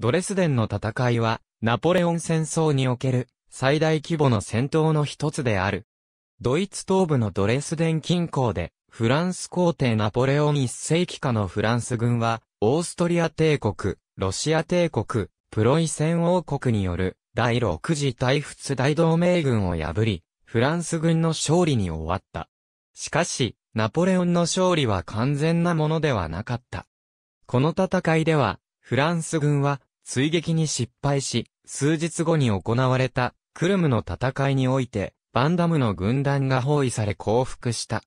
ドレスデンの戦いは、ナポレオン戦争における最大規模の戦闘の一つである。ドイツ東部のドレスデン近郊で、フランス皇帝ナポレオン一世紀下のフランス軍は、オーストリア帝国、ロシア帝国、プロイセン王国による第6次大仏大同盟軍を破り、フランス軍の勝利に終わった。しかし、ナポレオンの勝利は完全なものではなかった。この戦いでは、フランス軍は追撃に失敗し、数日後に行われた、クルムの戦いにおいて、バンダムの軍団が包囲され降伏した。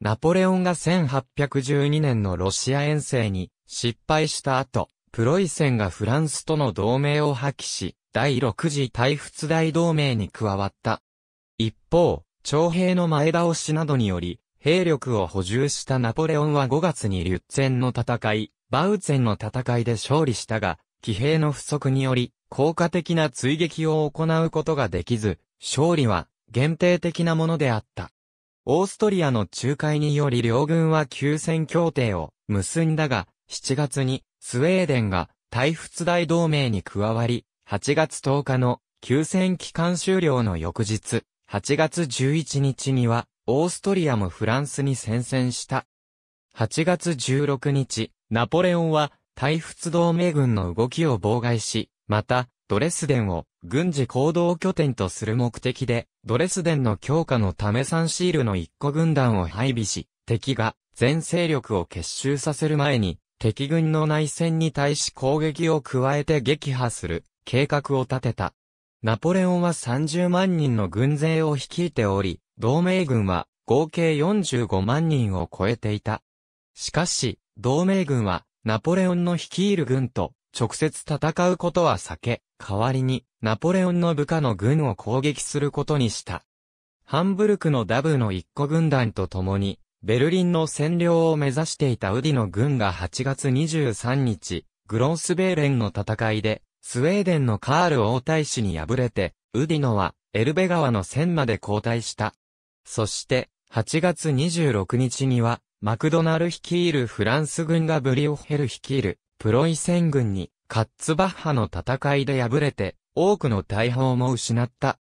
ナポレオンが1812年のロシア遠征に失敗した後、プロイセンがフランスとの同盟を破棄し、第6次大仏大同盟に加わった。一方、徴兵の前倒しなどにより、兵力を補充したナポレオンは5月にリュッツェンの戦い、バウツェンの戦いで勝利したが、騎兵の不足により、効果的な追撃を行うことができず、勝利は限定的なものであった。オーストリアの仲介により両軍は休戦協定を結んだが、7月にスウェーデンが退仏大同盟に加わり、8月10日の休戦期間終了の翌日、8月11日にはオーストリアもフランスに宣戦した。8月16日、ナポレオンは大仏同盟軍の動きを妨害し、また、ドレスデンを軍事行動拠点とする目的で、ドレスデンの強化のためサンシールの一個軍団を配備し、敵が全勢力を結集させる前に、敵軍の内戦に対し攻撃を加えて撃破する計画を立てた。ナポレオンは30万人の軍勢を率いており、同盟軍は合計45万人を超えていた。しかし、同盟軍はナポレオンの率いる軍と直接戦うことは避け、代わりにナポレオンの部下の軍を攻撃することにした。ハンブルクのダブの一個軍団と共に、ベルリンの占領を目指していたウディの軍が8月23日、グロンスベーレンの戦いで、スウェーデンのカール王太子に敗れて、ウディノはエルベ川の線まで後退した。そして、8月26日には、マクドナル率いるフランス軍がブリオヘル率いるプロイセン軍にカッツバッハの戦いで敗れて多くの大砲も失った。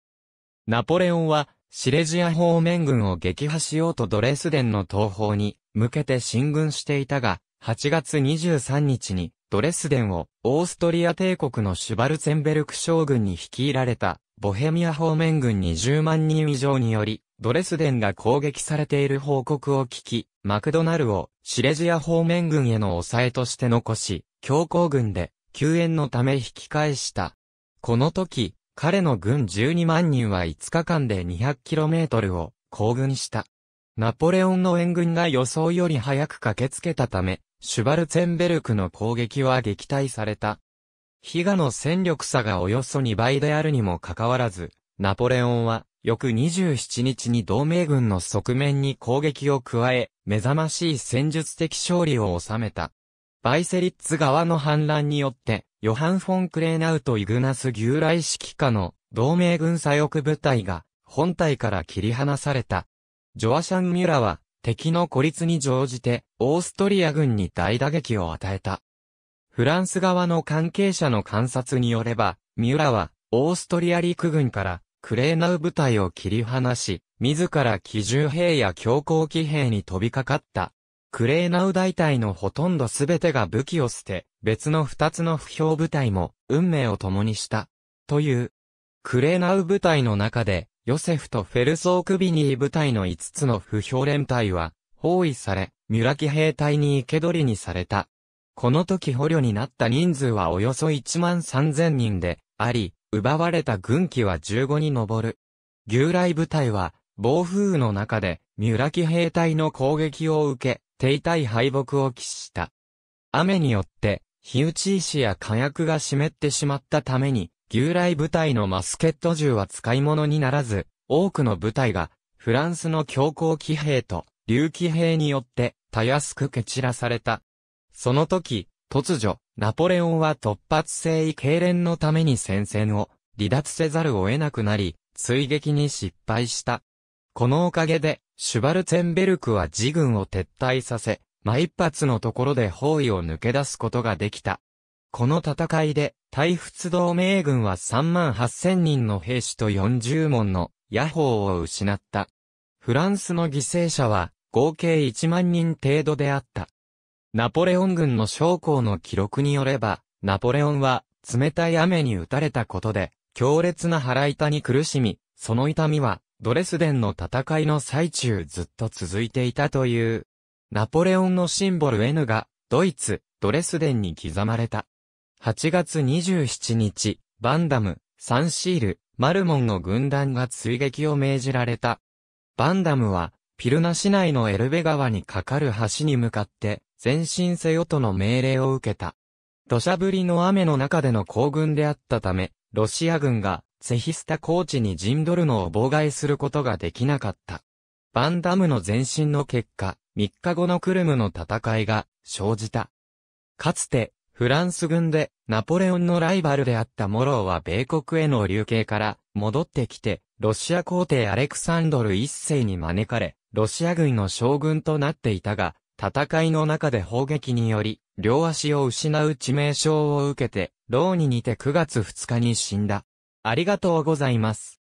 ナポレオンはシレジア方面軍を撃破しようとドレスデンの東方に向けて進軍していたが、8月23日にドレスデンをオーストリア帝国のシュバルツェンベルク将軍に率いられたボヘミア方面軍20万人以上により、ドレスデンが攻撃されている報告を聞き、マクドナルをシレジア方面軍への抑えとして残し、強行軍で救援のため引き返した。この時、彼の軍12万人は5日間で 200km を行軍した。ナポレオンの援軍が予想より早く駆けつけたため、シュバルツェンベルクの攻撃は撃退された。ヒガの戦力差がおよそ2倍であるにもかかわらず、ナポレオンは、翌27日に同盟軍の側面に攻撃を加え、目覚ましい戦術的勝利を収めた。バイセリッツ側の反乱によって、ヨハン・フォン・クレーナウとイグナス・ギューライ指揮下の同盟軍左翼部隊が本体から切り離された。ジョアシャン・ミュラは敵の孤立に乗じてオーストリア軍に大打撃を与えた。フランス側の関係者の観察によれば、ミュラは、オーストリア陸軍から、クレーナウ部隊を切り離し、自ら機銃兵や強行機兵に飛びかかった。クレーナウ大隊のほとんどすべてが武器を捨て、別の二つの不評部隊も、運命を共にした。という。クレーナウ部隊の中で、ヨセフとフェルソークビニー部隊の五つの不評連隊は、包囲され、ミュラ騎兵隊に生け捕りにされた。この時捕虜になった人数はおよそ1万3000人であり、奪われた軍機は15に上る。牛来部隊は暴風雨の中で三浦騎兵隊の攻撃を受け、停滞敗北を喫した。雨によって火打ち石や火薬が湿ってしまったために、牛来部隊のマスケット銃は使い物にならず、多くの部隊が、フランスの強行騎兵と、竜騎兵によって、たやすく蹴散らされた。その時、突如、ナポレオンは突発性胃痙攣のために戦線を離脱せざるを得なくなり、追撃に失敗した。このおかげで、シュバルツェンベルクは自軍を撤退させ、ま一発のところで包囲を抜け出すことができた。この戦いで、大仏同盟軍は3万8000人の兵士と40門の野砲を失った。フランスの犠牲者は合計1万人程度であった。ナポレオン軍の将校の記録によれば、ナポレオンは、冷たい雨に打たれたことで、強烈な腹痛に苦しみ、その痛みは、ドレスデンの戦いの最中ずっと続いていたという。ナポレオンのシンボル N が、ドイツ、ドレスデンに刻まれた。8月27日、バンダム、サンシール、マルモンの軍団が追撃を命じられた。バンダムは、ピルナ市内のエルベ川に架かる橋に向かって、前進せよとの命令を受けた。土砂降りの雨の中での行軍であったため、ロシア軍がセヒスタ高地に陣取るのを妨害することができなかった。バンダムの前進の結果、3日後のクルムの戦いが生じた。かつて、フランス軍でナポレオンのライバルであったモローは米国への流刑から戻ってきて、ロシア皇帝アレクサンドル一世に招かれ、ロシア軍の将軍となっていたが、戦いの中で砲撃により、両足を失う致命傷を受けて、牢に似て9月2日に死んだ。ありがとうございます。